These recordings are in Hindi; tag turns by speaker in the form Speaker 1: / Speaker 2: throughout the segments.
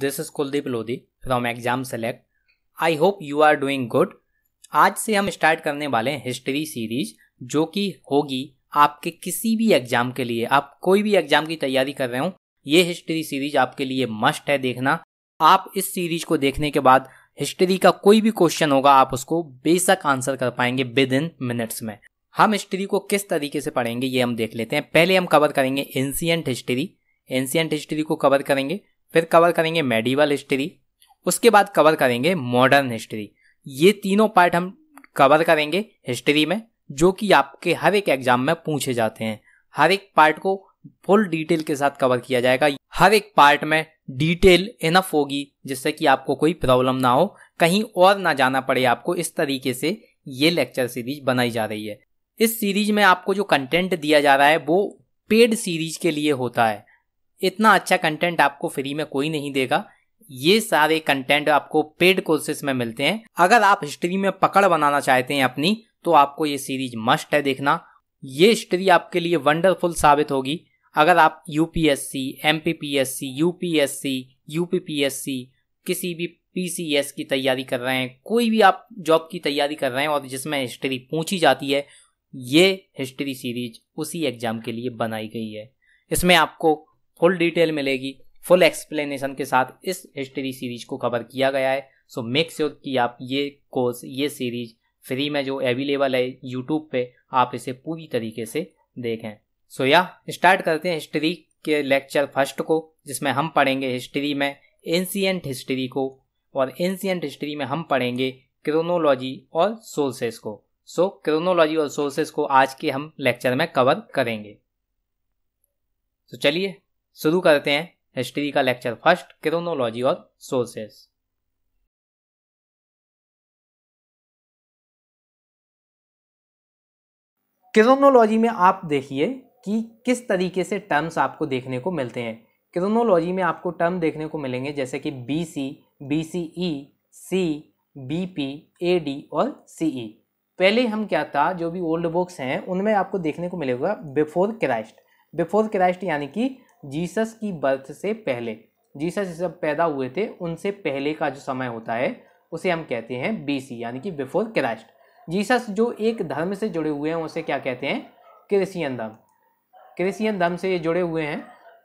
Speaker 1: This is Kuldeep Lodhi from exam select I hope you are doing good आज से हम स्टार्ट करने वाले हैं हिस्ट्री सीरीज जो कि होगी आपके किसी भी एग्जाम के लिए आप कोई भी एग्जाम की तैयारी कर रहे हो ये हिस्ट्री सीरीज आपके लिए मस्ट है देखना आप इस सीरीज को देखने के बाद हिस्ट्री का कोई भी क्वेश्चन होगा आप उसको बेशक आंसर कर पाएंगे विद इन मिनट्स में हम हिस्ट्री को किस तरीके से पढ़ेंगे ये हम देख लेते हैं पहले हम कवर करेंगे एंसियंट हिस्ट्री एंसियंट हिस्ट्री को कवर करेंगे फिर कवर करेंगे मेडिवल हिस्ट्री उसके बाद कवर करेंगे मॉडर्न हिस्ट्री ये तीनों पार्ट हम कवर करेंगे हिस्ट्री में जो कि आपके हर एक एग्जाम में पूछे जाते हैं हर एक पार्ट को फुल डिटेल के साथ कवर किया जाएगा हर एक पार्ट में डिटेल इनफ होगी जिससे कि आपको कोई प्रॉब्लम ना हो कहीं और ना जाना पड़े आपको इस तरीके से ये लेक्चर सीरीज बनाई जा रही है इस सीरीज में आपको जो कंटेंट दिया जा रहा है वो पेड सीरीज के लिए होता है इतना अच्छा कंटेंट आपको फ्री में कोई नहीं देगा ये सारे कंटेंट आपको पेड कोर्सेस में मिलते हैं अगर आप हिस्ट्री में पकड़ बनाना चाहते हैं अपनी तो आपको ये सीरीज मस्ट है देखना ये हिस्ट्री आपके लिए वंडरफुल साबित होगी अगर आप यूपीएससी एमपीपीएससी यूपीएससी यूपीपीएससी किसी भी एस की तैयारी कर रहे हैं कोई भी आप जॉब की तैयारी कर रहे हैं और जिसमें हिस्ट्री पूछी जाती है ये हिस्ट्री सीरीज उसी एग्जाम के लिए बनाई गई है इसमें आपको फुल डिटेल मिलेगी फुल एक्सप्लेनेशन के साथ इस हिस्ट्री सीरीज को कवर किया गया है सो मेक श्योर कि आप ये कोर्स ये सीरीज फ्री में जो अवेलेबल है यूट्यूब पे आप इसे पूरी तरीके से देखें सो या स्टार्ट करते हैं हिस्ट्री के लेक्चर फर्स्ट को जिसमें हम पढ़ेंगे हिस्ट्री में एंशियंट हिस्ट्री को और एंशियंट हिस्ट्री में हम पढ़ेंगे क्रोनोलॉजी और सोर्सेस को सो so, क्रोनोलॉजी और सोर्सेस को आज के हम लेक्चर में कवर करेंगे तो so, चलिए शुरू करते हैं हिस्ट्री का लेक्चर फर्स्ट क्रोनोलॉजी और सोर्सेस क्रोनोलॉजी में आप देखिए कि किस तरीके से टर्म्स आपको देखने को मिलते हैं क्रोनोलॉजी में आपको टर्म देखने को मिलेंगे जैसे कि B C B C E C B P A D और सी ई e। पहले हम क्या था जो भी ओल्ड बुक्स हैं उनमें आपको देखने को मिलेगा बिफोर क्राइस्ट बिफोर क्राइस्ट यानी कि जीसस की बर्थ से पहले जीसस जब पैदा हुए थे उनसे पहले का जो समय होता है उसे हम कहते हैं बीसी यानी कि बिफोर क्राइस्ट जीसस जो एक धर्म से जुड़े हुए हैं उसे क्या कहते हैं क्रिश्चियन धर्म क्रिश्चियन धर्म से ये जुड़े हुए हैं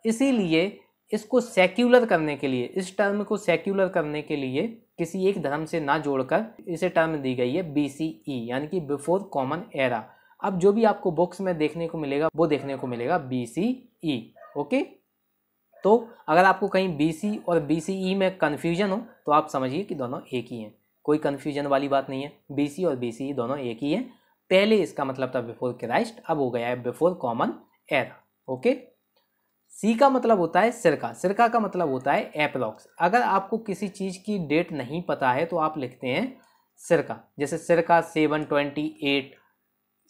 Speaker 1: इसीलिए इसको सेक्युलर करने के लिए इस टर्म को सेक्युलर करने के लिए किसी एक धर्म से ना जोड़कर इसे टर्म दी गई है बी सी ई यानी कि बिफोर कॉमन एरा अब जो भी आपको बुक्स में देखने को मिलेगा वो देखने को मिलेगा बी सी ई ओके तो अगर आपको कहीं बी और बी e में कन्फ्यूजन हो तो आप समझिए कि दोनों एक ही हैं कोई कन्फ्यूजन वाली बात नहीं है बी और बी e दोनों एक ही हैं पहले इसका मतलब था बिफोर क्राइस्ट अब हो गया है before common era okay C का मतलब होता है सिरका सिरका का मतलब होता है एप्रॉक्स अगर आपको किसी चीज़ की डेट नहीं पता है तो आप लिखते हैं सिरका जैसे circa seven twenty eight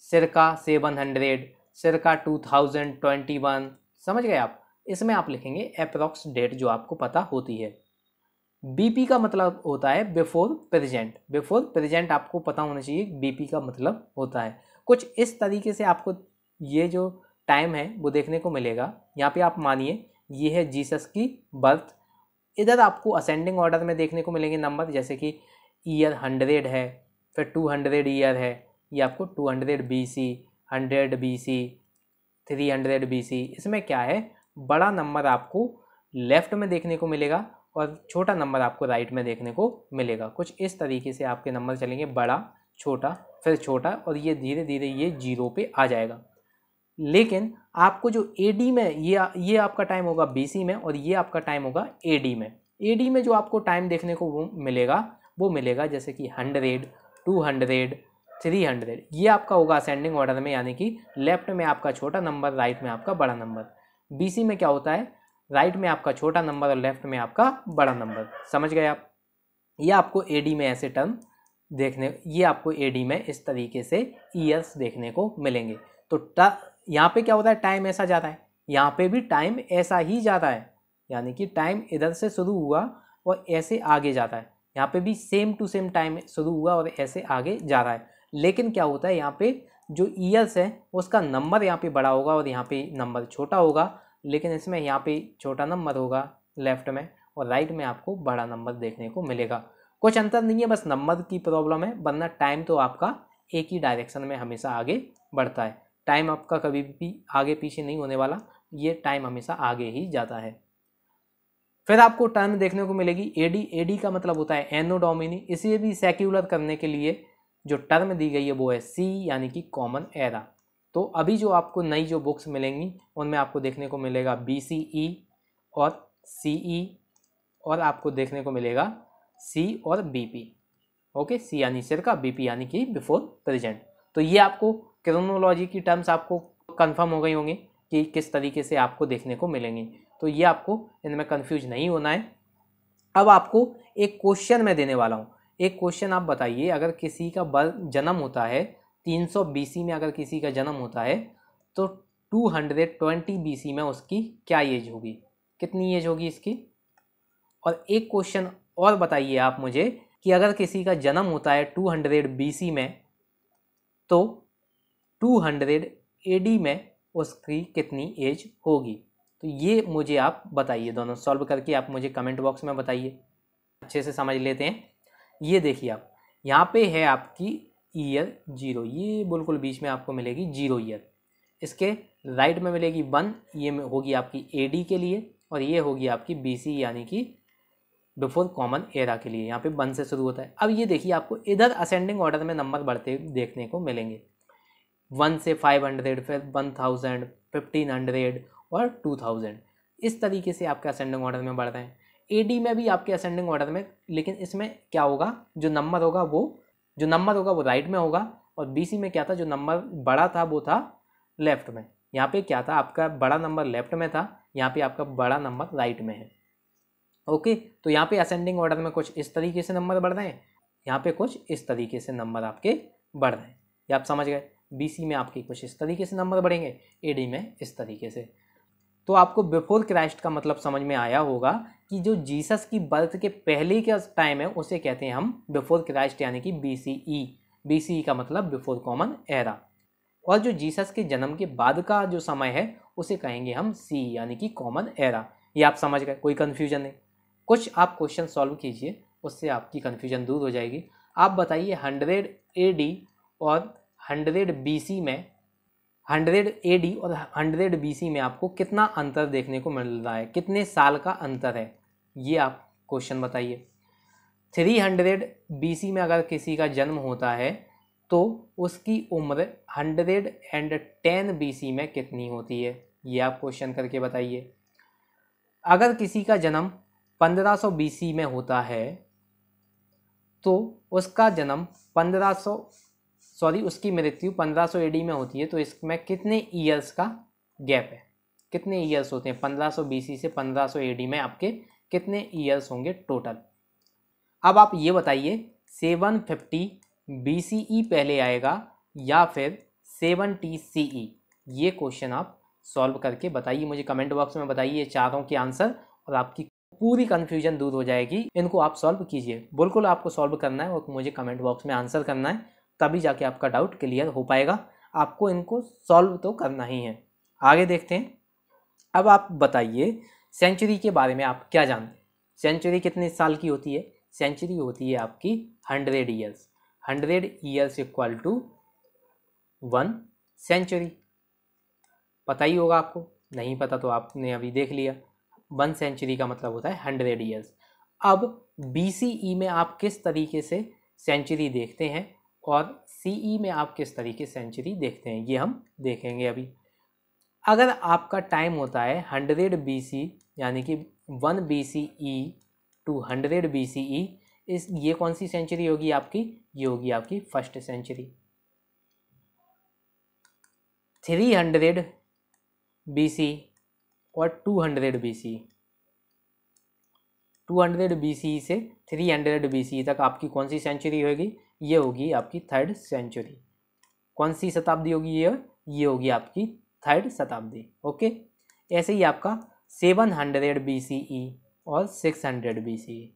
Speaker 1: circa seven hundred circa two thousand twenty one समझ गए आप इसमें आप लिखेंगे अप्रॉक्स डेट जो आपको पता होती है बीपी का मतलब होता है बिफोर प्रेजेंट बिफोर प्रेजेंट आपको पता होना चाहिए बीपी का मतलब होता है कुछ इस तरीके से आपको ये जो टाइम है वो देखने को मिलेगा यहाँ पे आप मानिए ये है जीसस की बर्थ इधर आपको असेंडिंग ऑर्डर में देखने को मिलेंगे नंबर जैसे कि ईयर हंड्रेड है फिर टू हंड्रेड ईयर है ये आपको two hundred B C hundred B C three hundred B C इसमें क्या है बड़ा नंबर आपको लेफ्ट में देखने को मिलेगा और छोटा नंबर आपको राइट में देखने को मिलेगा कुछ इस तरीके से आपके नंबर चलेंगे बड़ा छोटा फिर छोटा और ये धीरे धीरे ये जीरो पे आ जाएगा लेकिन आपको जो ए डी में ये ये आपका टाइम होगा बी सी में और ये आपका टाइम होगा ए डी में ए डी में जो आपको टाइम देखने को वो मिलेगा वो मिलेगा जैसे कि hundred two hundred three hundred ये आपका होगा असेंडिंग ऑर्डर में यानी कि लेफ्ट में आपका छोटा नंबर राइट में आपका बड़ा नंबर बीसी में क्या होता है राइट में आपका छोटा नंबर और लेफ्ट में आपका बड़ा नंबर समझ गए आप ये आपको डी में ऐसे टर्म देखने ये आपको डी में इस तरीके से ईयर्स देखने को मिलेंगे तो यहाँ पे क्या होता है टाइम ऐसा जाता है यहाँ पे भी टाइम ऐसा ही जाता है यानी कि टाइम इधर से शुरू हुआ और ऐसे आगे जाता है यहाँ पे भी सेम टू सेम टाइम शुरू हुआ और ऐसे आगे जा रहा है लेकिन क्या होता है यहाँ पे जो ईयर्स है उसका नंबर यहाँ पे बड़ा होगा और यहाँ पे नंबर छोटा होगा लेकिन इसमें यहाँ पे छोटा नंबर होगा लेफ्ट में और राइट में आपको बड़ा नंबर देखने को मिलेगा कुछ अंतर नहीं है बस नंबर की प्रॉब्लम है वरना टाइम तो आपका एक ही डायरेक्शन में हमेशा आगे बढ़ता है टाइम आपका कभी भी आगे पीछे नहीं होने वाला ये टाइम हमेशा आगे ही जाता है फिर आपको टर्म देखने को मिलेगी एडी एडी का मतलब होता है एनोडोमिनी इसे भी सेक्यूलर करने के लिए जो टर्म दी गई है वो है सी यानी कि कॉमन एरा तो अभी जो आपको नई जो बुक्स मिलेंगी उनमें आपको देखने को मिलेगा बी सी ई और सी ई e और आपको देखने को मिलेगा सी और बी पी ओके सी यानी सिर का बी पी यानी कि बिफोर प्रेजेंट तो ये आपको क्रोनोलॉजी की टर्म्स आपको कंफर्म हो गई होंगे कि किस तरीके से आपको देखने को मिलेंगी तो ये आपको इनमें कन्फ्यूज नहीं होना है अब आपको एक क्वेश्चन मैं देने वाला हूँ एक क्वेश्चन आप बताइए अगर किसी का जन्म होता है 300 सी में अगर किसी का जन्म होता है तो 220 सी में उसकी क्या एज होगी कितनी एज होगी इसकी और एक क्वेश्चन और बताइए आप मुझे कि अगर किसी का जन्म होता है 200 सी में तो 200 डी में उसकी कितनी एज होगी तो ये मुझे आप बताइए दोनों सॉल्व करके आप मुझे कमेंट बॉक्स में बताइए अच्छे से समझ लेते हैं ये देखिए आप यहाँ पे है आपकी ईयर जीरो ये बिल्कुल बीच में आपको मिलेगी जीरो ईयर इसके राइट में मिलेगी वन ये होगी आपकी डी के लिए और ये होगी आपकी सी यानी कि बिफोर कॉमन एरा के लिए यहाँ पे वन से शुरू होता है अब ये देखिए आपको इधर असेंडिंग ऑर्डर में नंबर बढ़ते देखने को मिलेंगे वन से फाइव हंड्रेड फिर वन थाउजेंड फिफ्टीन हंड्रेड और टू थाउजेंड इस तरीके से आपके असेंडिंग ऑर्डर में बढ़ रहे हैं एडी में भी आपके असेंडिंग ऑर्डर में लेकिन इसमें क्या होगा जो नंबर होगा वो जो नंबर होगा वो राइट में होगा और बीसी में क्या था जो नंबर बड़ा था वो था लेफ्ट में यहाँ पे क्या था आपका बड़ा नंबर लेफ्ट में था यहाँ पे आपका बड़ा नंबर राइट में है ओके तो यहाँ पे असेंडिंग ऑर्डर में कुछ इस तरीके से नंबर बढ़ रहे हैं यहाँ पे कुछ इस तरीके से नंबर आपके बढ़ रहे हैं ये आप समझ गए सी में आपके कुछ इस तरीके से नंबर बढ़ेंगे डी में इस तरीके से तो आपको बिफोर क्राइस्ट का मतलब समझ में आया होगा कि जो जीसस की बर्थ के पहले का टाइम है उसे कहते हैं हम बिफोर क्राइस्ट यानी कि B C E B C ई का मतलब बिफोर कॉमन एरा और जो जीसस के जन्म के बाद का जो समय है उसे कहेंगे हम सी यानी कि कॉमन एरा ये आप समझ गए कोई कन्फ्यूजन नहीं कुछ आप क्वेश्चन सॉल्व कीजिए उससे आपकी कन्फ्यूजन दूर हो जाएगी आप बताइए हंड्रेड ए डी और हंड्रेड बी सी में हंड्रेड ए डी और हंड्रेड बी सी में आपको कितना अंतर देखने को मिल रहा है कितने साल का अंतर है ये आप क्वेश्चन बताइए थ्री हंड्रेड बी सी में अगर किसी का जन्म होता है तो उसकी उम्र hundred and ten B C में कितनी होती है ये आप क्वेश्चन करके बताइए अगर किसी का जन्म पंद्रह सौ बी सी में होता है तो उसका जन्म पंद्रह सौ सॉरी उसकी मृत्यु 1500 एडी में होती है तो इसमें कितने ईयर्स का गैप है कितने ईयर्स होते हैं 1500 बीसी से 1500 एडी में आपके कितने ईयर्स होंगे टोटल अब आप ये बताइए 750 फिफ्टी बी पहले आएगा या फिर टी सी ई ये क्वेश्चन आप सॉल्व करके बताइए मुझे कमेंट बॉक्स में बताइए चारों के आंसर और आपकी पूरी कन्फ्यूजन दूर हो जाएगी इनको आप सॉल्व कीजिए बिल्कुल आपको सॉल्व करना है और मुझे कमेंट बॉक्स में आंसर करना है तभी जाके आपका डाउट क्लियर हो पाएगा आपको इनको सॉल्व तो करना ही है आगे देखते हैं अब आप बताइए सेंचुरी के बारे में आप क्या जानते हैं सेंचुरी कितने साल की होती है सेंचुरी होती है आपकी hundred years hundred years equal to one century पता ही होगा आपको नहीं पता तो आपने अभी देख लिया वन सेंचुरी का मतलब होता है हंड्रेड ईयर्स अब बी e में आप किस तरीके से सेंचुरी देखते हैं और सी e में आप किस तरीके सेंचुरी देखते हैं ये हम देखेंगे अभी अगर आपका टाइम होता है हंड्रेड बी सी यानी कि one B C E two hundred B C E इस ये कौन सी सेंचुरी होगी आपकी ये होगी आपकी first century three hundred B C और two hundred B C two hundred B C से थ्री हंड्रेड बी सी तक आपकी कौन सी सेंचुरी होगी ये होगी आपकी थर्ड सेंचुरी कौन सी शताब्दी होगी ये ये होगी आपकी थर्ड शताब्दी ओके ऐसे ही आपका seven hundred B C E और six hundred B C E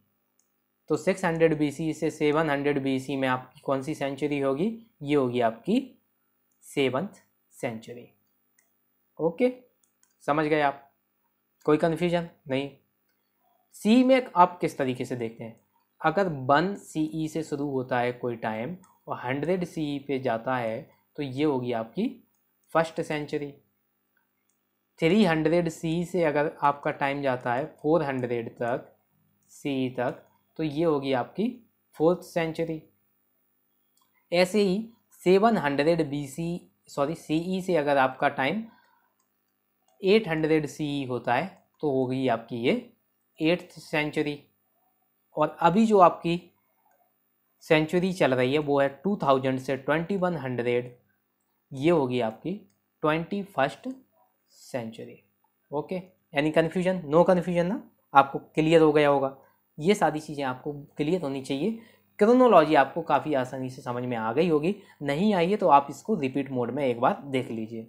Speaker 1: तो six hundred B C e से seven hundred B C e में आपकी कौन सी सेंचुरी होगी ये होगी आपकी सेवंथ सेंचुरी ओके समझ गए आप कोई कन्फ्यूजन नहीं सी में आप किस तरीके से देखते हैं अगर वन सी ई e से शुरू होता है कोई टाइम और हंड्रेड सी ई पे जाता है तो ये होगी आपकी first century three hundred C से अगर आपका टाइम जाता है फोर हंड्रेड तक सी e तक तो ये होगी आपकी फोर्थ सेंचुरी ऐसे ही seven hundred B C sorry C E से अगर आपका time eight hundred C E होता है तो होगी आपकी ये एट्थ सेंचुरी और अभी जो आपकी सेंचुरी चल रही है वो है टू थाउजेंड से ट्वेंटी वन हंड्रेड ये होगी आपकी ट्वेंटी फर्स्ट सेंचुरी ओके यानी कन्फ्यूजन नो कन्फ्यूजन ना आपको क्लियर हो गया होगा ये सारी चीज़ें आपको क्लियर होनी चाहिए क्रोनोलॉजी आपको काफ़ी आसानी से समझ में आ गई होगी नहीं आई है तो आप इसको रिपीट मोड में एक बार देख लीजिए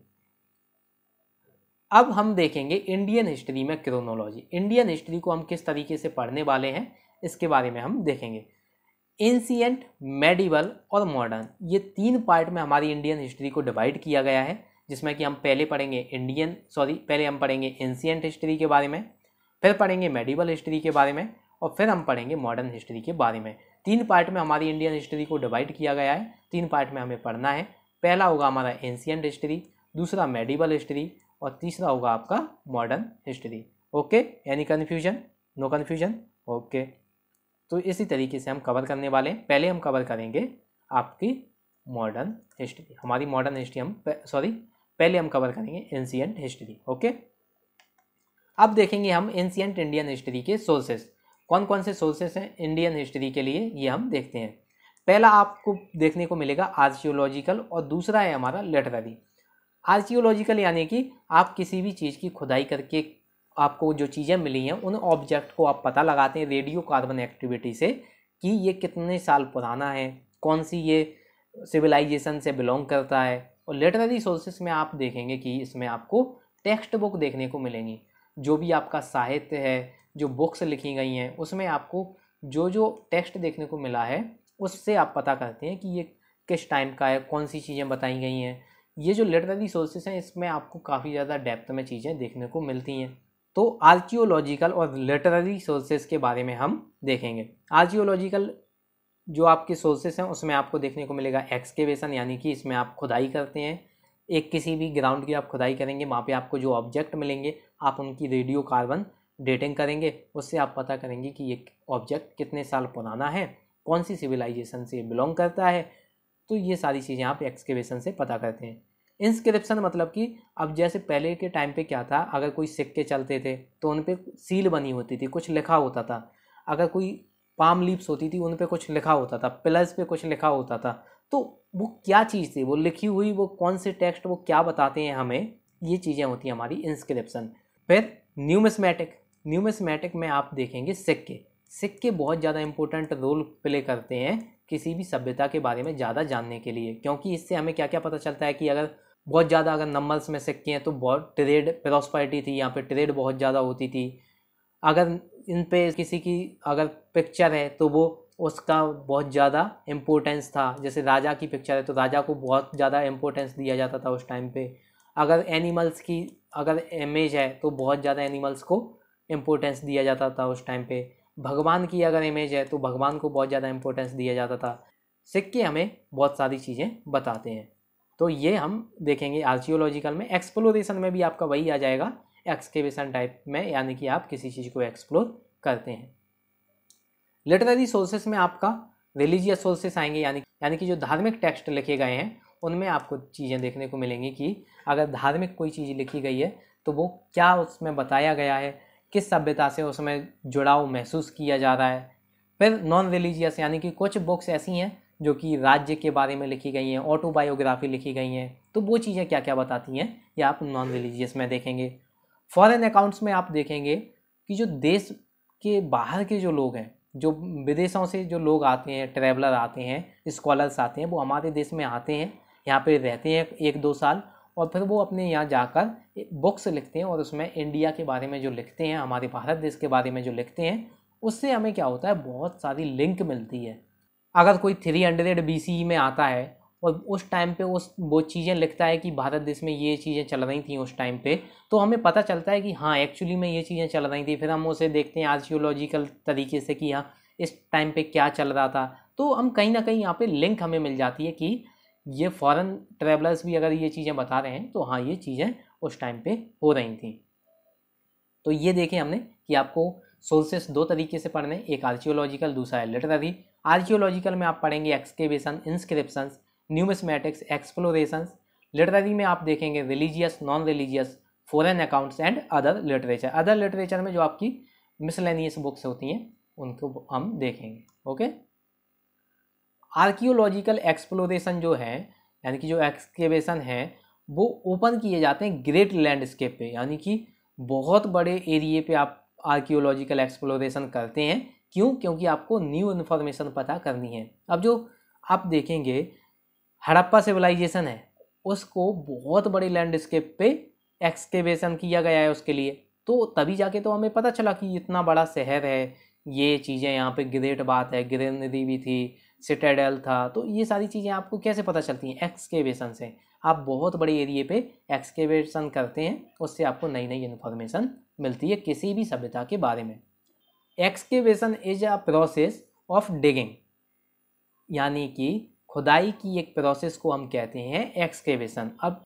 Speaker 1: अब हम देखेंगे इंडियन हिस्ट्री में क्रोनोलॉजी इंडियन हिस्ट्री को हम किस तरीके से पढ़ने वाले हैं इसके बारे में हम देखेंगे एंशियंट मेडिवल और मॉडर्न ये तीन पार्ट में हमारी इंडियन हिस्ट्री को डिवाइड किया गया है जिसमें कि हम पहले पढ़ेंगे इंडियन सॉरी पहले हम पढ़ेंगे एंशियंट हिस्ट्री के बारे में फिर पढ़ेंगे मेडिवल हिस्ट्री के बारे में और फिर हम पढ़ेंगे मॉडर्न हिस्ट्री के बारे में तीन पार्ट में हमारी इंडियन हिस्ट्री को डिवाइड किया गया है तीन पार्ट में हमें पढ़ना है पहला होगा हमारा एंशियंट हिस्ट्री दूसरा मेडिवल हिस्ट्री और तीसरा होगा आपका modern history okay any confusion no confusion okay तो इसी तरीके से हम कवर करने वाले हैं पहले हम कवर करेंगे आपकी मॉडर्न हिस्ट्री हमारी मॉडर्न हिस्ट्री हम सॉरी पहले हम कवर करेंगे एंशियंट हिस्ट्री ओके अब देखेंगे हम एंशियंट इंडियन हिस्ट्री के सोर्सेस कौन कौन से सोर्सेस हैं इंडियन हिस्ट्री के लिए ये हम देखते हैं पहला आपको देखने को मिलेगा आर्कियोलॉजिकल और दूसरा है हमारा लेटररी आर्कियोलॉजिकल यानी कि आप किसी भी चीज़ की खुदाई करके आपको जो चीज़ें मिली हैं उन ऑब्जेक्ट को आप पता लगाते हैं रेडियो कार्बन एक्टिविटी से कि ये कितने साल पुराना है कौन सी ये सिविलाइजेशन से बिलोंग करता है और लिटरेरी सोर्सेस में आप देखेंगे कि इसमें आपको टेक्स्ट बुक देखने को मिलेंगी जो भी आपका साहित्य है जो बुक्स लिखी गई हैं उसमें आपको जो जो टेक्स्ट देखने को मिला है उससे आप पता करते हैं कि ये किस टाइम का है कौन सी चीज़ें बताई गई हैं ये जो लिटरेरी सोर्सेस हैं इसमें आपको काफ़ी ज़्यादा डेप्थ में चीज़ें देखने को मिलती हैं तो आर्कियोलॉजिकल और लिटररी सोर्सेज के बारे में हम देखेंगे आर्कियोलॉजिकल जो आपके सोर्सेस हैं उसमें आपको देखने को मिलेगा एक्सकेवेशन यानी कि इसमें आप खुदाई करते हैं एक किसी भी ग्राउंड की आप खुदाई करेंगे वहाँ पे आपको जो ऑब्जेक्ट मिलेंगे आप उनकी रेडियो कार्बन डेटिंग करेंगे उससे आप पता करेंगे कि ये ऑब्जेक्ट कितने साल पुराना है कौन सी सिविलाइजेशन से बिलोंग करता है तो ये सारी चीज़ें आप एक्सकेवेशन से पता करते हैं इंस्क्रिप्शन मतलब कि अब जैसे पहले के टाइम पे क्या था अगर कोई सिक्के चलते थे तो उन पर सील बनी होती थी कुछ लिखा होता था अगर कोई पाम लिप्स होती थी उन पर कुछ लिखा होता था प्लस पे कुछ लिखा होता था तो वो क्या चीज़ थी वो लिखी हुई वो कौन से टेक्स्ट वो क्या बताते हैं हमें ये चीज़ें होती हैं हमारी इंस्क्रिप्शन फिर न्यूमिसमेटिक न्यूमिसमेटिक में आप देखेंगे सिक्के सिक्के बहुत ज़्यादा इंपॉर्टेंट रोल प्ले करते हैं किसी भी सभ्यता के बारे में ज़्यादा जानने के लिए क्योंकि इससे हमें क्या क्या पता चलता है कि अगर बहुत ज़्यादा अगर नंबर्स में सिक्के हैं तो बहुत ट्रेड प्रॉस्परिटी थी यहाँ पे ट्रेड बहुत ज़्यादा होती थी अगर इन पे किसी की अगर पिक्चर है तो वो उसका बहुत ज़्यादा इम्पोर्टेंस था जैसे राजा की पिक्चर है तो राजा को बहुत ज़्यादा इम्पोर्टेंस दिया जाता था उस टाइम पे अगर एनिमल्स की अगर इमेज है तो बहुत ज़्यादा एनिमल्स को इम्पोर्टेंस दिया जाता था उस टाइम पे भगवान की अगर इमेज है तो भगवान को बहुत ज़्यादा इम्पोर्टेंस दिया जाता था सिक्के हमें बहुत सारी चीज़ें बताते हैं तो ये हम देखेंगे आर्जियोलॉजिकल में एक्सप्लोरेशन में भी आपका वही आ जाएगा एक्सकेवेशन टाइप में यानी कि आप किसी चीज़ को एक्सप्लोर करते हैं लिटरेरी सोर्सेस में आपका रिलीजियस सोर्सेस आएंगे यानी यानी कि जो धार्मिक टेक्स्ट लिखे गए हैं उनमें आपको चीज़ें देखने को मिलेंगी कि अगर धार्मिक कोई चीज़ लिखी गई है तो वो क्या उसमें बताया गया है किस सभ्यता से उसमें जुड़ाव महसूस किया जा रहा है फिर नॉन रिलीजियस यानी कि कुछ बुक्स ऐसी हैं जो कि राज्य के बारे में लिखी गई हैं ऑटोबायोग्राफी लिखी गई हैं तो वो चीज़ें क्या क्या बताती हैं ये आप नॉन रिलीजियस में देखेंगे फॉरेन अकाउंट्स में आप देखेंगे कि जो देश के बाहर के जो लोग हैं जो विदेशों से जो लोग आते हैं ट्रैवलर आते हैं स्कॉलर्स आते हैं वो हमारे देश में आते हैं यहाँ पे रहते हैं एक दो साल और फिर वो अपने यहाँ जाकर बुक्स लिखते हैं और उसमें इंडिया के बारे में जो लिखते हैं हमारे भारत देश के बारे में जो लिखते हैं उससे हमें क्या होता है बहुत सारी लिंक मिलती है अगर कोई थ्री हंड्रेड बी e में आता है और उस टाइम पे उस वो चीज़ें लिखता है कि भारत देश में ये चीज़ें चल रही थी उस टाइम पे तो हमें पता चलता है कि हाँ एक्चुअली में ये चीज़ें चल रही थी फिर हम उसे देखते हैं आर्जियोलॉजिकल तरीके से कि हाँ इस टाइम पे क्या चल रहा था तो हम कहीं ना कहीं यहाँ पे लिंक हमें मिल जाती है कि ये फॉरेन ट्रेवलर्स भी अगर ये चीज़ें बता रहे हैं तो हाँ ये चीज़ें उस टाइम पे हो रही थी तो ये देखें हमने कि आपको सोर्सेस दो तरीके से पढ़ने एक आर्जियोलॉजिकल दूसरा है लिटररी आर्कियोलॉजिकल में आप पढ़ेंगे excavation inscription numismatics exploration literary में आप देखेंगे religious non religious foreign accounts and other literature other literature में जो आपकी मिसलेनियस बुक्स होती हैं उनको हम देखेंगे ओके आर्कियोलॉजिकल एक्सप्लोरेशन जो है यानी कि जो एक्सकेवेशन है वो ओपन किए जाते हैं ग्रेट लैंडस्केप पे यानी कि बहुत बड़े एरिए पे आप आर्कियोलॉजिकल एक्सप्लोरेशन करते हैं क्यों क्योंकि आपको न्यू इन्फॉर्मेशन पता करनी है अब जो आप देखेंगे हड़प्पा सिविलाइजेशन है उसको बहुत बड़े लैंडस्केप पे एक्सकेवेशन किया गया है उसके लिए तो तभी जाके तो हमें पता चला कि इतना बड़ा शहर है ये चीज़ें यहाँ पे ग्रेट बात है ग्रेनरी भी थी सिटेडल था तो ये सारी चीज़ें आपको कैसे पता चलती हैं एक्सकेवेशन से आप बहुत बड़े एरिए पे एक्सकेवेशन करते हैं उससे आपको नई नई इन्फॉर्मेशन मिलती है किसी भी सभ्यता के बारे में excavation is a process of digging यानी कि खुदाई की एक प्रोसेस को हम कहते हैं एक्सकेवेशन अब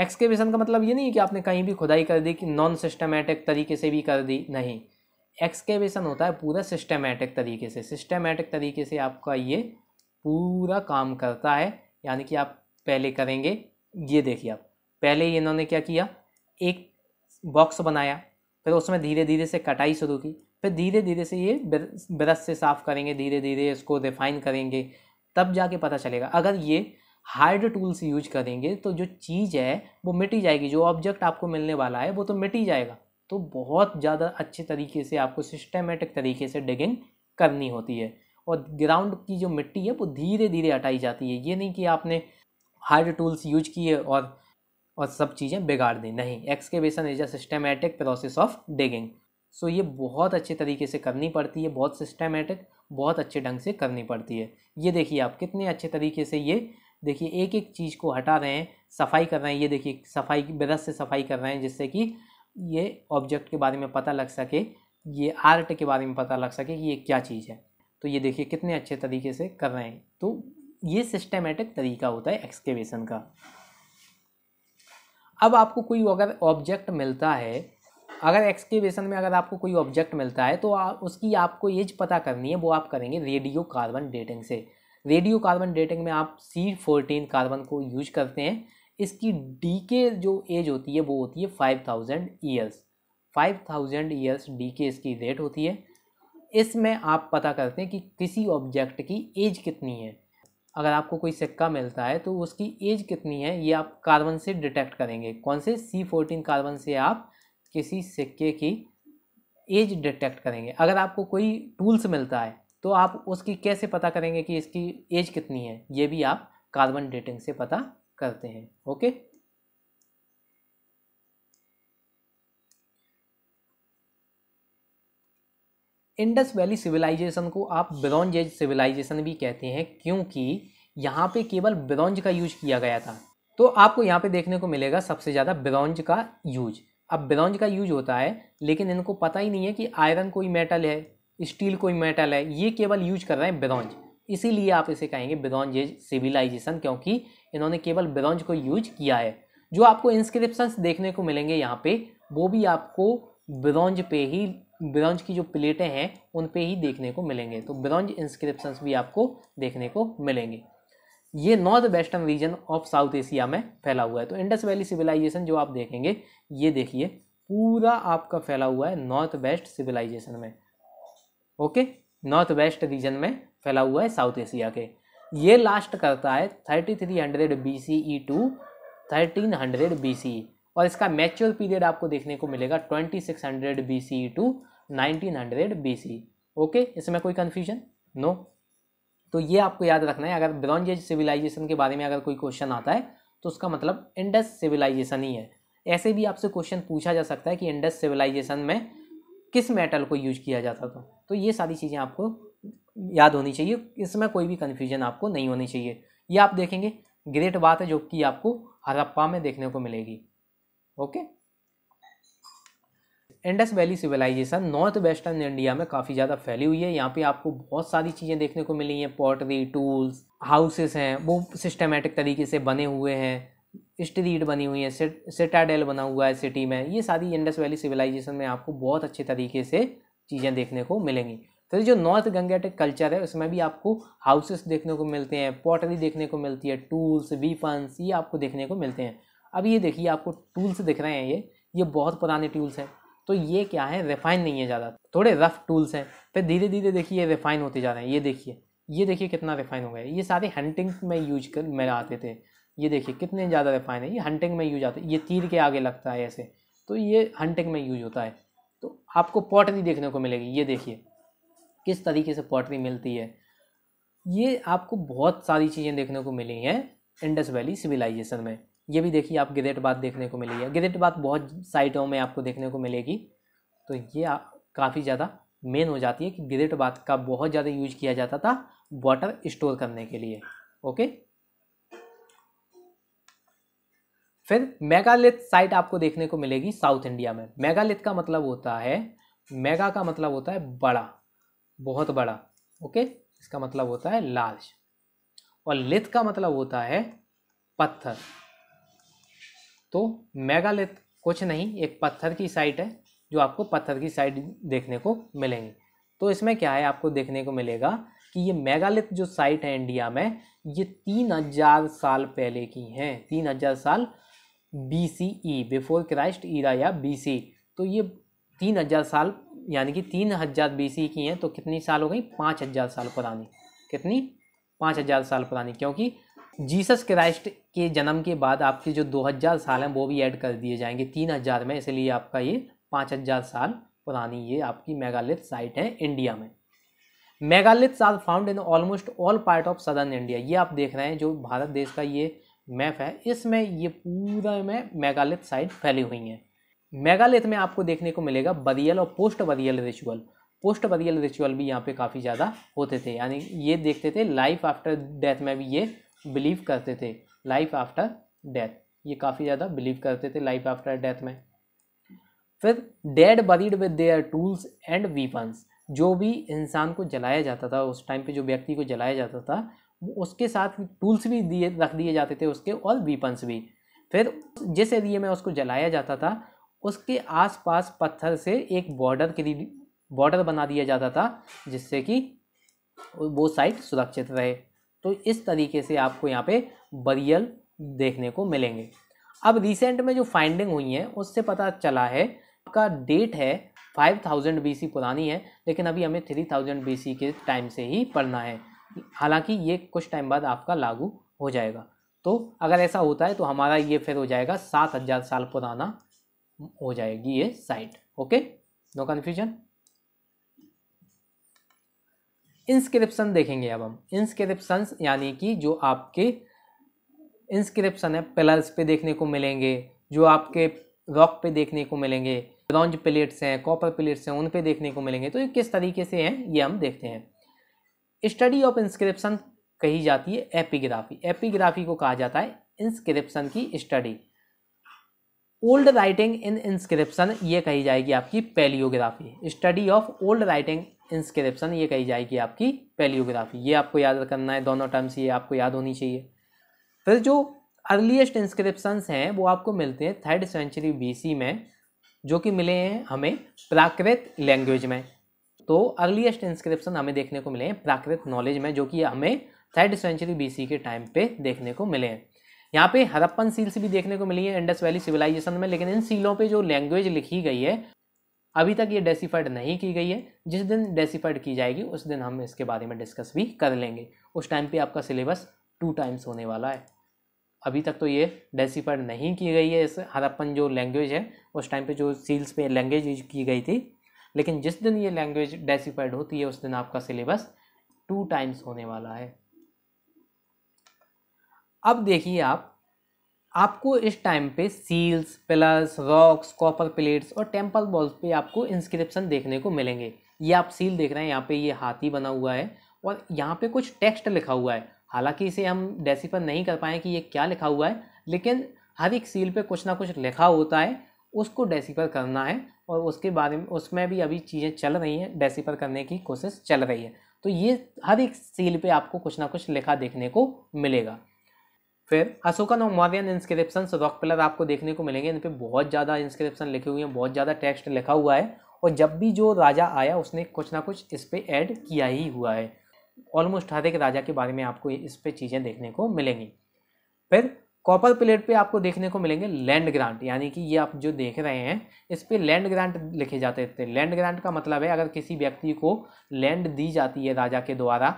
Speaker 1: एक्सकेवेशन का मतलब ये नहीं कि आपने कहीं भी खुदाई कर दी कि नॉन सिस्टमेटिक तरीके से भी कर दी नहीं एक्सकेवेशन होता है पूरा सिस्टमेटिक तरीके से सिस्टमेटिक तरीके से आपका ये पूरा काम करता है यानी कि आप पहले करेंगे ये देखिए आप पहले इन्होंने क्या किया एक बॉक्स बनाया फिर उसमें धीरे धीरे से कटाई शुरू की फिर धीरे धीरे से ये ब्रश से साफ़ करेंगे धीरे धीरे इसको रिफाइन करेंगे तब जाके पता चलेगा अगर ये हार्ड टूल्स यूज करेंगे तो जो चीज़ है वो मिटी जाएगी जो ऑब्जेक्ट आपको मिलने वाला है वो तो मिटी जाएगा तो बहुत ज़्यादा अच्छे तरीके से आपको सिस्टमेटिक तरीके से डिगिंग करनी होती है और ग्राउंड की जो मिट्टी है वो धीरे धीरे हटाई जाती है ये नहीं कि आपने हार्ड टूल्स यूज किए और और सब चीज़ें बिगाड़ दी नहीं excavation is a systematic process of digging so ये बहुत अच्छे तरीके से करनी पड़ती है बहुत सिस्टमेटिक बहुत अच्छे ढंग से करनी पड़ती है ये देखिए आप कितने अच्छे तरीके से ये देखिए एक एक चीज़ को हटा रहे हैं सफाई कर रहे हैं ये देखिए सफाई ब्रश से सफाई कर रहे हैं जिससे कि ये ऑब्जेक्ट के बारे में पता लग सके ये आर्ट के बारे में पता लग सके कि ये क्या चीज़ है तो ये देखिए कितने अच्छे तरीके से कर रहे हैं तो ये सिस्टमेटिक तरीका होता है एक्सकेवेशन का अब आपको कोई अगर ऑब्जेक्ट मिलता है अगर एक्सकेवेशन में अगर आपको कोई ऑब्जेक्ट मिलता है तो आ, उसकी आपको एज पता करनी है वो आप करेंगे रेडियो कार्बन डेटिंग से रेडियो कार्बन डेटिंग में आप सी फोर्टीन कार्बन को यूज करते हैं इसकी डी के जो एज होती है वो होती है five thousand years five thousand years डी के इसकी रेट होती है इसमें आप पता करते हैं कि किसी ऑब्जेक्ट की एज कितनी है अगर आपको कोई सिक्का मिलता है तो उसकी एज कितनी है ये आप कार्बन से डिटेक्ट करेंगे कौन से सी फोर्टीन कार्बन से आप किसी सिक्के की एज डिटेक्ट करेंगे अगर आपको कोई टूल्स मिलता है तो आप उसकी कैसे पता करेंगे कि इसकी एज कितनी है ये भी आप कार्बन डेटिंग से पता करते हैं ओके इंडस वैली सिविलाइजेशन को आप ब्रॉन्ज एज सिविलाइजेशन भी कहते हैं क्योंकि यहाँ पे केवल ब्रॉन्ज का यूज किया गया था तो आपको यहाँ पे देखने को मिलेगा सबसे ज़्यादा ब्रॉन्ज का यूज़ अब ब्रॉन्ज का यूज होता है लेकिन इनको पता ही नहीं है कि आयरन कोई मेटल है स्टील कोई मेटल है ये केवल यूज कर रहे हैं ब्रॉन्ज इसीलिए आप इसे कहेंगे ब्रॉन्ज एज सिविलाइजेशन क्योंकि इन्होंने केवल ब्रॉन्ज को यूज किया है जो आपको इंस्क्रिप्शन देखने को मिलेंगे यहाँ पे वो भी आपको ब्रॉन्ज पे ही ब्रॉन्ज की जो प्लेटें हैं उन पे ही देखने को मिलेंगे तो ब्रॉन्ज इंस्क्रिप्शंस भी आपको देखने को मिलेंगे ये north western region of South Asia में फैला हुआ है तो इंडस वैली सिविलाइजेशन जो आप देखेंगे ये देखिए पूरा आपका फैला हुआ है नॉर्थ वेस्ट सिविलाइजेशन में ओके नॉर्थ वेस्ट रीजन में फैला हुआ है साउथ एशिया के ये लास्ट करता है thirty three hundred B C E to thirteen hundred B C और इसका मैच्योर पीरियड आपको देखने को मिलेगा twenty six hundred B C to nineteen hundred B C okay इसमें कोई कन्फ्यूजन नो no? तो ये आपको याद रखना है अगर ब्रॉन्ज एज सिविलाइजेशन के बारे में अगर कोई क्वेश्चन आता है तो उसका मतलब इंडस सिविलाइजेशन ही है ऐसे भी आपसे क्वेश्चन पूछा जा सकता है कि इंडस सिविलाइजेशन में किस मेटल को यूज किया जाता था तो ये सारी चीज़ें आपको याद होनी चाहिए इसमें कोई भी कन्फ्यूजन आपको नहीं होनी चाहिए ये आप देखेंगे ग्रेट बात है जो कि आपको हरप्पा में देखने को मिलेगी okay Indus Valley civilisation north western India में काफ़ी ज़्यादा फैली हुई है यहाँ पे आपको बहुत सारी चीज़ें देखने को मिली हैं पॉटरी टूल्स हाउसेस हैं वो सिस्टमेटिक तरीके से बने हुए हैं स्ट्रीट बनी हुई है सिटाडेल बना हुआ है सिटी में ये सारी इंडस वैली सिविलाइजेशन में आपको बहुत अच्छे तरीके से चीज़ें देखने को मिलेंगी तो जो नॉर्थ गंगेटिक कल्चर है उसमें भी आपको हाउसेस देखने को मिलते हैं पॉटरी देखने को मिलती है टूल्स वीपन्स ये आपको देखने को मिलते हैं अब ये देखिए आपको टूल्स दिख रहे हैं ये ये बहुत पुराने टूल्स हैं तो ये क्या है रिफाइन नहीं है ज़्यादा थोड़े रफ टूल्स हैं फिर धीरे धीरे देखिए ये रिफाइन होते जा रहे हैं ये देखिए ये देखिए कितना रिफाइन हो गया ये सारे हंटिंग में यूज कर में आते थे ये देखिए कितने ज़्यादा रिफाइन है ये हंटिंग में यूज आते ये तीर के आगे लगता है ऐसे तो ये हंटिंग में यूज होता है तो आपको पॉटरी देखने को मिलेगी ये देखिए किस तरीके से पॉटरी मिलती है ये आपको बहुत सारी चीज़ें देखने को मिली हैं इंडस वैली सिविलाइजेशन में ये भी देखिए आप गिदेट बात देखने को मिलेगी गिदेट बात बहुत साइटों में आपको देखने को मिलेगी तो ये काफ़ी ज़्यादा मेन हो जाती है कि गिदेट बात का बहुत ज़्यादा यूज किया जाता था वाटर स्टोर करने के लिए ओके फिर मेगालिथ साइट आपको देखने को मिलेगी साउथ इंडिया में मेगालिथ का मतलब होता है मेगा का मतलब होता है बड़ा बहुत बड़ा ओके इसका मतलब होता है लार्ज और लिथ का मतलब होता है पत्थर तो मेगालिथ कुछ नहीं एक पत्थर की साइट है जो आपको पत्थर की साइट देखने को मिलेंगी तो इसमें क्या है आपको देखने को मिलेगा कि ये मेगालिथ जो साइट है इंडिया में ये तीन हजार साल पहले की हैं तीन हजार साल B C E before Christ era या बी सी तो ये तीन हजार साल यानी कि तीन हजार बी सी e की हैं तो कितनी साल हो गई पाँच हजार साल पुरानी कितनी पाँच हजार साल पुरानी क्योंकि जीसस क्राइस्ट के जन्म के बाद आपके जो 2000 साल हैं वो भी ऐड कर दिए जाएंगे 3000 में इसलिए आपका ये 5000 साल पुरानी ये आपकी मेगालिथ साइट है इंडिया में मेगालिथ साल found in almost all part of southern India ये आप देख रहे हैं जो भारत देश का ये मैप है इसमें ये पूरा में मेगालिथ साइट फैली हुई हैं मेगालिथ में आपको देखने को मिलेगा बरियल और post burial ritual post burial ritual भी यहाँ पे काफ़ी ज़्यादा होते थे यानी ये देखते थे लाइफ आफ्टर डेथ में भी ये बिलीव करते थे लाइफ आफ्टर डेथ ये काफ़ी ज़्यादा बिलीव करते थे लाइफ आफ्टर डेथ में फिर dead buried with their tools and weapons जो भी इंसान को जलाया जाता था उस टाइम पे जो व्यक्ति को जलाया जाता था उसके साथ टूल्स भी दिए रख दिए जाते थे उसके और वीपन्स भी फिर जिस एरिए में उसको जलाया जाता था उसके आसपास पत्थर से एक बॉर्डर के बॉर्डर बना दिया जाता था जिससे कि वो साइट सुरक्षित रहे तो इस तरीके से आपको यहाँ पे बरियल देखने को मिलेंगे अब रिसेंट में जो फाइंडिंग हुई है उससे पता चला है आपका डेट है 5000 थाउजेंड पुरानी है लेकिन अभी हमें 3000 थाउजेंड के टाइम से ही पढ़ना है हालांकि ये कुछ टाइम बाद आपका लागू हो जाएगा तो अगर ऐसा होता है तो हमारा ये फिर हो जाएगा सात हज़ार साल पुराना हो जाएगी ये site okay no confusion inscription देखेंगे अब हम इंस्क्रिप्सन यानी कि जो आपके इंस्क्रिप्सन है पिलर्स पे देखने को मिलेंगे जो आपके रॉक पे देखने को मिलेंगे ब्रॉन्ज प्लेट्स हैं कॉपर प्लेट्स हैं उन पे देखने को मिलेंगे तो ये किस तरीके से हैं ये हम देखते हैं स्टडी ऑफ इंस्क्रिप्सन कही जाती है एपीग्राफी एपीग्राफी को कहा जाता है इंस्क्रिप्सन की study old writing in inscription ये कही जाएगी आपकी palaeography study of old writing inscription ये कही जाएगी आपकी पेलियोग्राफी ये आपको याद करना है दोनों टर्म्स ये आपको याद होनी चाहिए फिर जो अर्लीस्ट इंस्क्रिप्शन हैं वो आपको मिलते हैं थर्ड सेंचुरी बी में जो कि मिले हैं हमें प्राकृत लैंग्वेज में तो अर्लीस्ट इंस्क्रिप्शन हमें देखने को मिले हैं प्राकृत नॉलेज में जो कि हमें थर्ड सेंचुरी बीसी के टाइम पे देखने को मिले हैं यहाँ पे हरप्पन सील्स भी देखने को मिली है इंडस वैली सिविलाइजेशन में लेकिन इन सीलों पे जो लैंग्वेज लिखी गई है अभी तक ये डेसीफाइड नहीं की गई है जिस दिन डेसीफाइड की जाएगी उस दिन हम इसके बारे में डिस्कस भी कर लेंगे उस टाइम पे आपका सिलेबस टू टाइम्स होने वाला है अभी तक तो ये डेसीफाइड नहीं की गई है इस हरप्पन जो लैंग्वेज है उस टाइम पे जो सील्स पे लैंग्वेज यूज की गई थी लेकिन जिस दिन ये लैंग्वेज डेसीफाइड होती है उस दिन आपका सिलेबस टू टाइम्स होने वाला है अब देखिए आप आपको इस टाइम पे seals pillars rocks copper plates और टेम्पल बॉल्स पे आपको इंस्क्रिप्शन देखने को मिलेंगे ये आप सील देख रहे हैं यहाँ पे ये हाथी बना हुआ है और यहाँ पे कुछ टेक्स्ट लिखा हुआ है हालांकि इसे हम डेसीफर नहीं कर पाए कि ये क्या लिखा हुआ है लेकिन हर एक सील पे कुछ ना कुछ लिखा होता है उसको डेसीफर करना है और उसके बारे में उसमें भी अभी चीज़ें चल रही हैं डेसीफर करने की कोशिश चल रही है तो ये हर एक सील पे आपको कुछ ना कुछ लिखा देखने को मिलेगा फिर अशोकन और मौर्यन इंस्क्रिप्शन रॉक पिलर आपको देखने को मिलेंगे इन पर बहुत ज़्यादा इंस्क्रिप्शन लिखे हुए हैं बहुत ज़्यादा टेक्स्ट लिखा हुआ है और जब भी जो राजा आया उसने कुछ ना कुछ इस पर ऐड किया ही हुआ है ऑलमोस्ट हर एक राजा के बारे में आपको इस पर चीज़ें देखने को मिलेंगी फिर कॉपर प्लेट पे आपको देखने को मिलेंगे लैंड ग्रांट यानी कि ये आप जो देख रहे हैं इस पर लैंड ग्रांट लिखे जाते थे लैंड ग्रांट का मतलब है अगर किसी व्यक्ति को लैंड दी जाती है राजा के द्वारा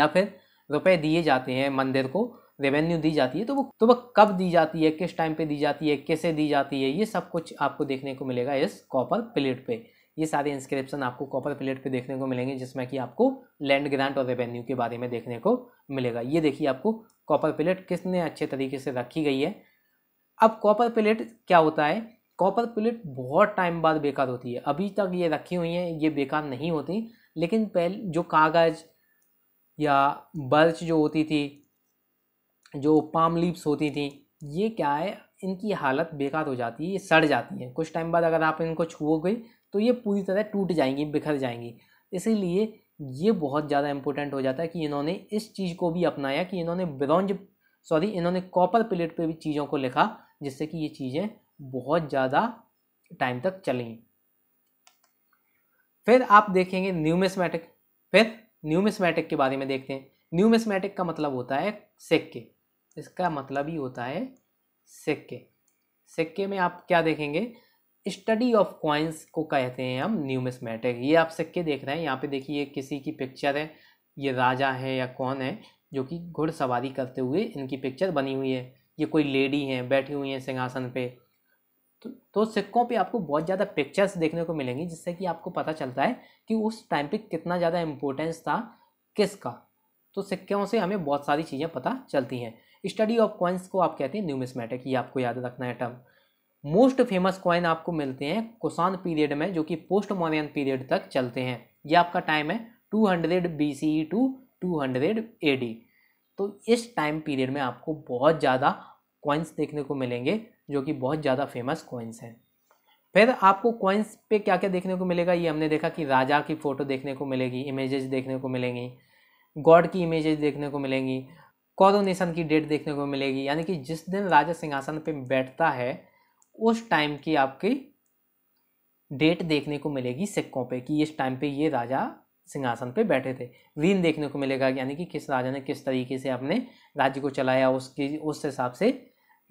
Speaker 1: या फिर रुपए दिए जाते हैं मंदिर को रेवेन्यू दी जाती है तो वो तो वह कब दी जाती है किस टाइम पे दी जाती है कैसे दी जाती है ये सब कुछ आपको देखने को मिलेगा इस कॉपर प्लेट पे ये सारे इंस्क्रिप्शन आपको कॉपर प्लेट पे देखने को मिलेंगे जिसमें कि आपको लैंड ग्रांट और रेवेन्यू के बारे में देखने को मिलेगा ये देखिए आपको कॉपर प्लेट किसने अच्छे तरीके से रखी गई है अब कॉपर प्लेट क्या होता है कॉपर प्लेट बहुत टाइम बाद बेकार होती है अभी तक ये रखी हुई हैं ये बेकार नहीं होती लेकिन पहले जो कागज़ या बर्च जो होती थी जो पाम लीप्स होती थी ये क्या है इनकी हालत बेकार हो जाती है ये सड़ जाती है कुछ टाइम बाद अगर आप इनको छुओगे तो ये पूरी तरह टूट जाएंगी बिखर जाएंगी इसीलिए ये बहुत ज़्यादा इम्पोर्टेंट हो जाता है कि इन्होंने इस चीज़ को भी अपनाया कि इन्होंने ब्रॉन्ज सॉरी इन्होंने कॉपर प्लेट पे भी चीज़ों को लिखा जिससे कि ये चीज़ें बहुत ज़्यादा टाइम तक चलें फिर आप देखेंगे न्यूमिसमेटिक फिर न्यूमिसमेटिक के बारे में देखते हैं न्यूमिसमेटिक का मतलब होता है सिक्के इसका मतलब ही होता है सिक्के सिक्के में आप क्या देखेंगे स्टडी ऑफ कॉइन्स को कहते हैं हम न्यूमिसमेटिक ये आप सिक्के देख रहे हैं यहाँ पे देखिए किसी की पिक्चर है ये राजा है या कौन है जो कि घुड़सवारी करते हुए इनकी पिक्चर बनी हुई है ये कोई लेडी हैं बैठी हुई हैं सिंहासन पे तो, तो सिक्कों पे आपको बहुत ज़्यादा पिक्चर्स देखने को मिलेंगी जिससे कि आपको पता चलता है कि उस टाइम पे कितना ज़्यादा इम्पोर्टेंस था किसका तो सिक्कों से हमें बहुत सारी चीज़ें पता चलती हैं स्टडी ऑफ कॉइन्स को आप कहते हैं न्यूमिसमेटिक ये आपको याद रखना है टर्म मोस्ट फेमस कॉइन आपको मिलते हैं कुसान पीरियड में जो कि पोस्ट मॉडर्न पीरियड तक चलते हैं ये आपका टाइम है two hundred B C to two hundred A D तो इस टाइम पीरियड में आपको बहुत ज़्यादा कॉइन्स देखने को मिलेंगे जो कि बहुत ज़्यादा फेमस कॉइन्स हैं फिर आपको कॉइन्स पे क्या क्या देखने को मिलेगा ये हमने देखा कि राजा की फ़ोटो देखने को मिलेगी इमेजेस देखने को मिलेंगी गॉड की इमेजेस देखने को मिलेंगी कॉरोनेशन की डेट देखने को मिलेगी यानी कि जिस दिन राजा सिंहासन पे बैठता है उस टाइम की आपकी डेट देखने को मिलेगी सिक्कों पे कि इस टाइम पे ये राजा सिंहासन पे बैठे थे रीन देखने को मिलेगा यानी कि किस राजा ने किस तरीके से अपने राज्य को चलाया उसकी उस हिसाब से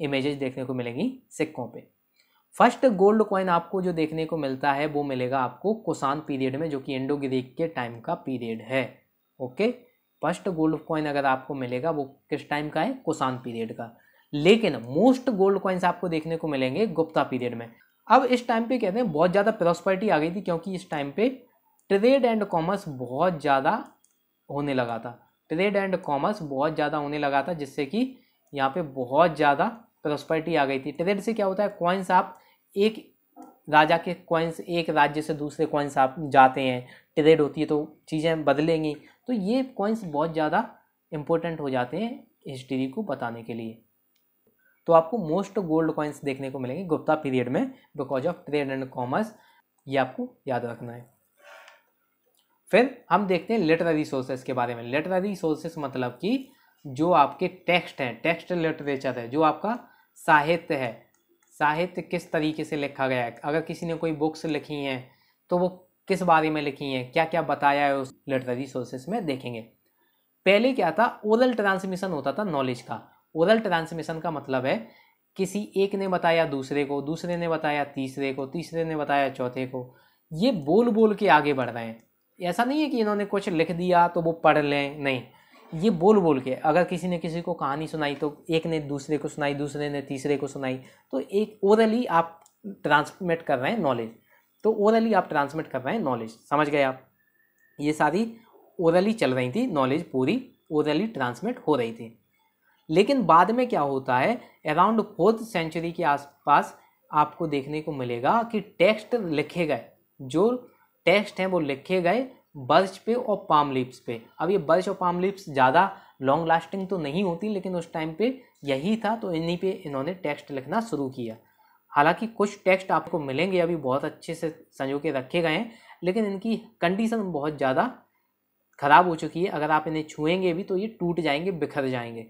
Speaker 1: इमेजेस देखने को मिलेंगी सिक्कों पे फर्स्ट गोल्ड कॉइन आपको जो देखने को मिलता है वो मिलेगा आपको कुसान पीरियड में जो कि इंडो ग्रीक के टाइम का पीरियड है ओके फर्स्ट गोल्ड कॉइन अगर आपको मिलेगा वो किस टाइम का है कुसान पीरियड का लेकिन मोस्ट गोल्ड कॉइन्स आपको देखने को मिलेंगे गुप्ता पीरियड में अब इस टाइम पे कहते हैं बहुत ज़्यादा प्रॉस्पर्टी आ गई थी क्योंकि इस टाइम पे ट्रेड एंड कॉमर्स बहुत ज़्यादा होने लगा था ट्रेड एंड कॉमर्स बहुत ज़्यादा होने लगा था जिससे कि यहाँ पे बहुत ज़्यादा प्रॉस्पर्टी आ गई थी ट्रेड से क्या होता है कॉइन्स आप एक राजा के कॉइन्स एक राज्य से दूसरे कॉइन्स आप जाते हैं ट्रेड होती है तो चीज़ें बदलेंगी तो ये कॉइन्स बहुत ज़्यादा इम्पोर्टेंट हो जाते हैं हिस्ट्री को बताने के लिए तो आपको मोस्ट गोल्ड कॉइन्स देखने को मिलेंगे गुप्ता पीरियड में because of trade and commerce ये आपको याद रखना है फिर हम देखते हैं लिटरेरी सोर्सेज के बारे में लिटरेरी सोर्सेस मतलब कि जो आपके टेक्स्ट हैं टेक्स्ट लिटरेचर है जो आपका साहित्य है साहित्य किस तरीके से लिखा गया है अगर किसी ने कोई बुक्स लिखी हैं तो वो किस बारे में लिखी हैं क्या क्या बताया है उस लिटरेरी सोर्सेस में देखेंगे पहले क्या था ओरल ट्रांसमिशन होता था नॉलेज का ओरल ट्रांसमिशन का मतलब है किसी एक ने बताया दूसरे को दूसरे ने बताया तीसरे को तीसरे ने बताया चौथे को ये बोल बोल के आगे बढ़ रहे हैं ऐसा नहीं है कि इन्होंने कुछ लिख दिया तो वो पढ़ लें नहीं ये बोल बोल के अगर किसी ने किसी को कहानी सुनाई तो एक ने दूसरे को सुनाई दूसरे ने तीसरे को सुनाई तो एक ओरली आप ट्रांसमिट कर रहे हैं नॉलेज तो ओरली आप ट्रांसमिट कर रहे हैं नॉलेज समझ गए आप ये सारी ओरली चल रही थी नॉलेज पूरी ओरली ट्रांसमिट हो रही थी लेकिन बाद में क्या होता है अराउंड फोर्थ सेंचुरी के आसपास आपको देखने को मिलेगा कि टेक्स्ट लिखे गए जो टेक्स्ट हैं वो लिखे गए बर्च पे और पाम लिप्स पे अब ये बर्च और पाम लिप्स ज़्यादा लॉन्ग लास्टिंग तो नहीं होती लेकिन उस टाइम पे यही था तो इन्हीं पे इन्होंने टेक्स्ट लिखना शुरू किया हालांकि कुछ टेक्स्ट आपको मिलेंगे अभी बहुत अच्छे से संजो के रखे गए हैं लेकिन इनकी कंडीशन बहुत ज़्यादा ख़राब हो चुकी है अगर आप इन्हें छुएंगे भी तो ये टूट जाएंगे बिखर जाएंगे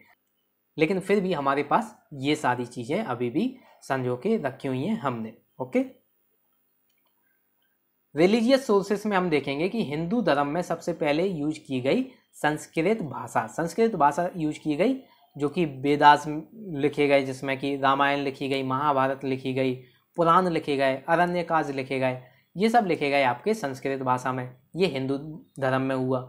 Speaker 1: लेकिन फिर भी हमारे पास ये सारी चीज़ें अभी भी संजो के रखी हुई हैं हमने ओके रिलीजियस सोर्सेस में हम देखेंगे कि हिंदू धर्म में सबसे पहले यूज की गई संस्कृत भाषा संस्कृत भाषा यूज की गई जो कि वेदास लिखे गए जिसमें कि रामायण लिखी गई महाभारत लिखी गई पुराण लिखे गए अरण्य काज लिखे गए ये सब लिखे गए आपके संस्कृत भाषा में ये हिंदू धर्म में हुआ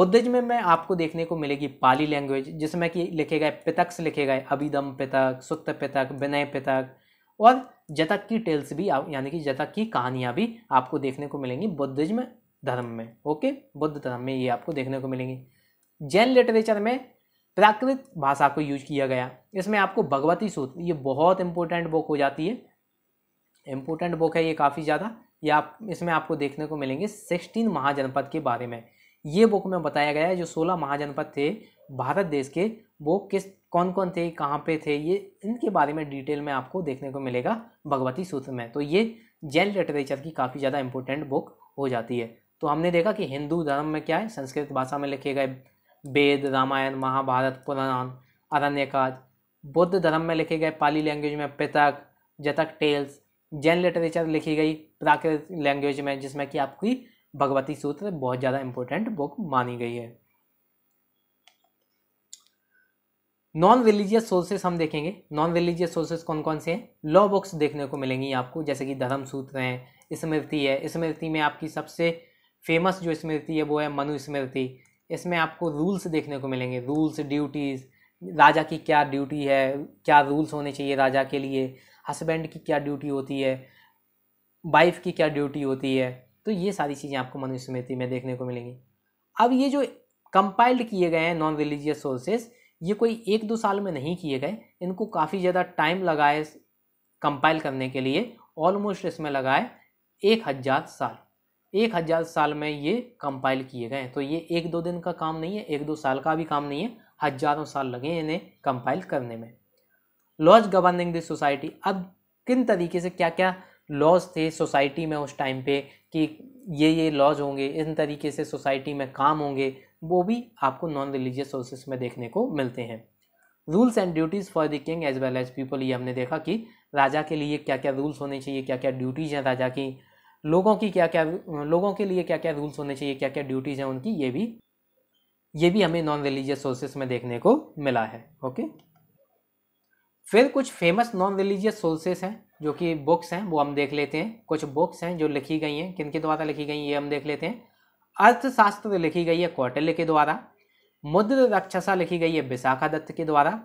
Speaker 1: बुद्धिज्म में, आपको देखने को मिलेगी पाली लैंग्वेज जिसमें कि लिखे गए पितक लिखे गए अभिदम पितक सुत्त पितक विनय पितक और जतक की टेल्स भी यानी कि जतक की कहानियाँ भी आपको देखने को मिलेंगी बुद्धिज्म धर्म में ओके बुद्ध धर्म में ये आपको देखने को मिलेंगी जैन लिटरेचर में प्राकृत भाषा को यूज किया गया इसमें आपको भगवती सूत्र ये बहुत इंपॉर्टेंट बुक हो जाती है इम्पोर्टेंट बुक है ये काफ़ी ज़्यादा ये आप इसमें आपको देखने को मिलेंगे सिक्सटीन महाजनपद के बारे में ये बुक में बताया गया है जो सोलह महाजनपद थे भारत देश के वो किस कौन कौन थे कहाँ पे थे ये इनके बारे में डिटेल में आपको देखने को मिलेगा भगवती सूत्र में तो ये जैन लिटरेचर की काफ़ी ज़्यादा इंपॉर्टेंट बुक हो जाती है तो हमने देखा कि हिंदू धर्म में क्या है संस्कृत भाषा में लिखे गए वेद रामायण महाभारत पुराण अरण्यकाज बौद्ध धर्म में लिखे गए पाली लैंग्वेज में पृथक जतक टेल्स जैन लिटरेचर लिखी गई प्राकृत लैंग्वेज में जिसमें कि आपकी भगवती सूत्र बहुत ज़्यादा इम्पोर्टेंट बुक मानी गई है नॉन रिलीजियस सोर्सेस हम देखेंगे नॉन रिलीजियस सोर्सेस कौन कौन से हैं लॉ बुक्स देखने को मिलेंगी आपको जैसे कि धर्म सूत्र हैं स्मृति है स्मृति में आपकी सबसे फेमस जो स्मृति है वो है मनुस्मृति इसमें आपको रूल्स देखने को मिलेंगे रूल्स ड्यूटीज़ राजा की क्या ड्यूटी है क्या रूल्स होने चाहिए राजा के लिए हस्बैंड की क्या ड्यूटी होती है वाइफ की क्या ड्यूटी होती है तो ये सारी चीज़ें आपको मनुस्मृति में देखने को मिलेंगी अब ये जो कंपाइल्ड किए गए हैं नॉन रिलीजियस सोर्सेज ये कोई एक दो साल में नहीं किए गए इनको काफ़ी ज़्यादा टाइम लगाए कंपाइल करने के लिए ऑलमोस्ट इसमें लगाए एक हज़ार साल एक हज़ार साल में ये कंपाइल किए गए तो ये एक दो दिन का काम नहीं है एक दो साल का भी काम नहीं है हजारों साल लगे इन्हें कंपाइल करने में लॉज गवर्निंग दिस सोसाइटी अब किन तरीके से क्या क्या लॉज थे सोसाइटी में उस टाइम पे कि ये ये लॉज होंगे इन तरीके से सोसाइटी में काम होंगे वो भी आपको नॉन रिलीजियस सोर्सेस में देखने को मिलते हैं rules and duties for the king as well as people ये हमने देखा कि राजा के लिए क्या क्या रूल्स होने चाहिए क्या क्या ड्यूटीज़ हैं राजा की लोगों की क्या क्या लोगों के लिए क्या क्या रूल्स होने चाहिए क्या क्या ड्यूटीज़ हैं उनकी ये भी ये भी हमें नॉन रिलीजियस सोर्सेस में देखने को मिला है ओके फिर कुछ फेमस नॉन रिलीजियस सोर्सेस हैं जो कि बुक्स हैं वो हम देख लेते हैं कुछ बुक्स हैं जो लिखी गई हैं किन के द्वारा लिखी गई ये हम देख लेते हैं अर्थशास्त्र लिखी गई है कौटल्य के द्वारा मुद्र रक्षसा लिखी गई है विशाखा दत्त के द्वारा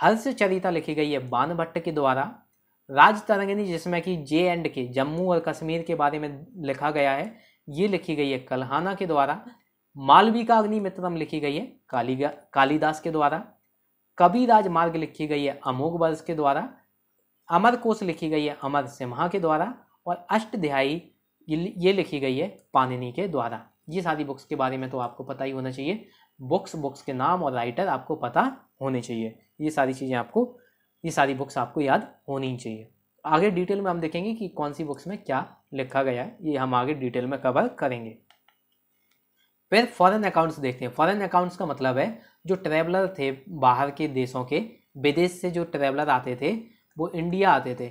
Speaker 1: हर्ष चरिता लिखी गई है बाण भट्ट के द्वारा राज तरंगिनी जिसमें कि जे एंड के जम्मू और कश्मीर के बारे में लिखा गया है ये लिखी गई है कल्हाना के द्वारा मालवी का अग्निमित्रम लिखी गई है काली कालीदास के द्वारा कबीराज मार्ग लिखी गई है अमोघ वर्ष के द्वारा अमर कोश लिखी गई है अमर सिम्हा के द्वारा और अष्टध्यायी ये लिखी गई है पानिनी के द्वारा ये सारी बुक्स के बारे में तो आपको पता ही होना चाहिए बुक्स बुक्स के नाम और राइटर आपको पता होने चाहिए ये सारी चीज़ें आपको ये सारी बुक्स आपको याद होनी चाहिए आगे डिटेल में हम देखेंगे कि कौन सी बुक्स में क्या लिखा गया है ये हम आगे डिटेल में कवर करेंगे फिर फॉरेन अकाउंट्स देखते हैं फॉरेन अकाउंट्स का मतलब है जो ट्रैवलर थे बाहर के देशों के विदेश से जो ट्रैवलर आते थे वो इंडिया आते थे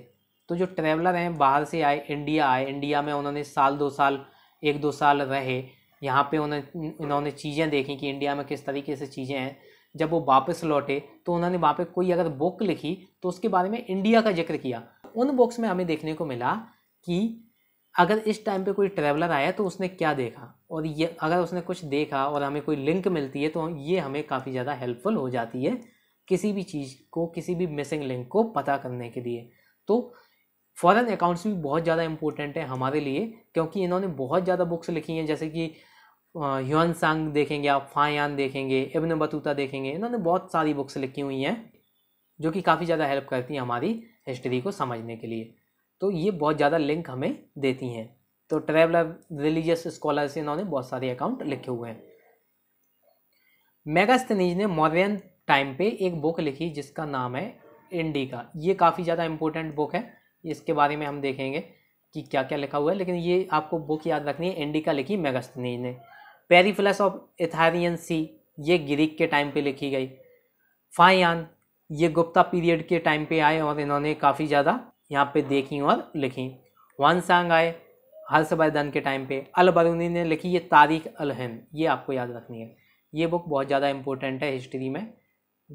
Speaker 1: तो जो ट्रैवलर हैं बाहर से आए इंडिया आए इंडिया में उन्होंने साल दो साल एक दो साल रहे यहाँ पे उन्होंने इन्होंने चीज़ें देखी कि इंडिया में किस तरीके से चीज़ें हैं जब वो वापस लौटे तो उन्होंने वहाँ पे कोई अगर बुक लिखी तो उसके बारे में इंडिया का जिक्र किया उन बुक्स में हमें देखने को मिला कि अगर इस टाइम पे कोई ट्रैवलर आया तो उसने क्या देखा और ये अगर उसने कुछ देखा और हमें कोई लिंक मिलती है तो ये हमें काफ़ी ज़्यादा हेल्पफुल हो जाती है किसी भी चीज़ को किसी भी मिसिंग लिंक को पता करने के लिए तो फॉरेन अकाउंट्स भी बहुत ज़्यादा इंपॉर्टेंट है हमारे लिए क्योंकि इन्होंने बहुत ज़्यादा बुक्स लिखी हैं जैसे कि ह्यून सांग देखेंगे आप फायान देखेंगे इब्न बतूता देखेंगे इन्होंने बहुत सारी बुक्स लिखी हुई हैं जो कि काफ़ी ज़्यादा हेल्प करती हैं हमारी हिस्ट्री को समझने के लिए तो ये बहुत ज़्यादा लिंक हमें देती हैं तो ट्रैवलर रिलीजियस से इन्होंने बहुत सारे अकाउंट लिखे हुए हैं मेगास्तनीज ने मॉडर्न टाइम पे एक बुक लिखी जिसका नाम है इंडिका ये काफ़ी ज़्यादा इंपॉर्टेंट बुक है इसके बारे में हम देखेंगे कि क्या क्या लिखा हुआ है लेकिन ये आपको बुक याद रखनी है इंडिका लिखी मेगास्तनीज ने पेरीफ्लस ऑफ एथारियन सी ये ग्रीक के टाइम पे लिखी गई फाइन ये गुप्ता पीरियड के टाइम पे आए और इन्होंने काफ़ी ज़्यादा यहाँ पे देखी और लिखी सांग आए हर्षवर्धन के टाइम पे अल बरूनी ने लिखी ये तारीख अल हिंद ये आपको याद रखनी है ये बुक बहुत ज़्यादा इंपॉर्टेंट है हिस्ट्री में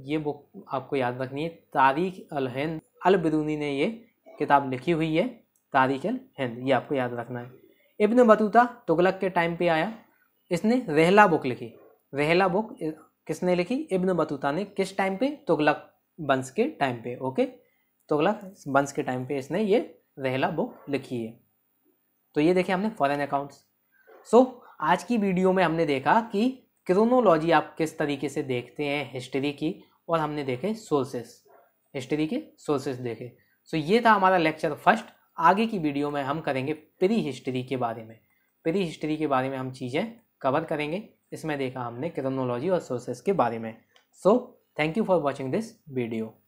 Speaker 1: ये बुक आपको याद रखनी है तारीख अल हिंद अल बरूनी ने ये किताब लिखी हुई है तारीख अल हिंद ये आपको याद रखना है इब्न बतूता तुगलक के टाइम पे आया इसने वहला बुक लिखी वहला बुक किसने लिखी इब्न बतूता ने किस टाइम पे तुगलक वंश के टाइम पे ओके तुगलक वंश के टाइम पे इसने ये वहला बुक लिखी है तो ये देखे हमने फॉरेन अकाउंट्स सो so, आज की वीडियो में हमने देखा कि क्रोनोलॉजी आप किस तरीके से देखते हैं हिस्ट्री की और हमने देखे सोर्सेस हिस्ट्री के सोर्सेस देखे सो so, ये था हमारा लेक्चर फर्स्ट आगे की वीडियो में हम करेंगे प्री हिस्ट्री के बारे में प्री हिस्ट्री के बारे में हम चीज़ें कवर करेंगे इसमें देखा हमने क्रोनोलॉजी और सोर्सेस के बारे में so thank you for watching this video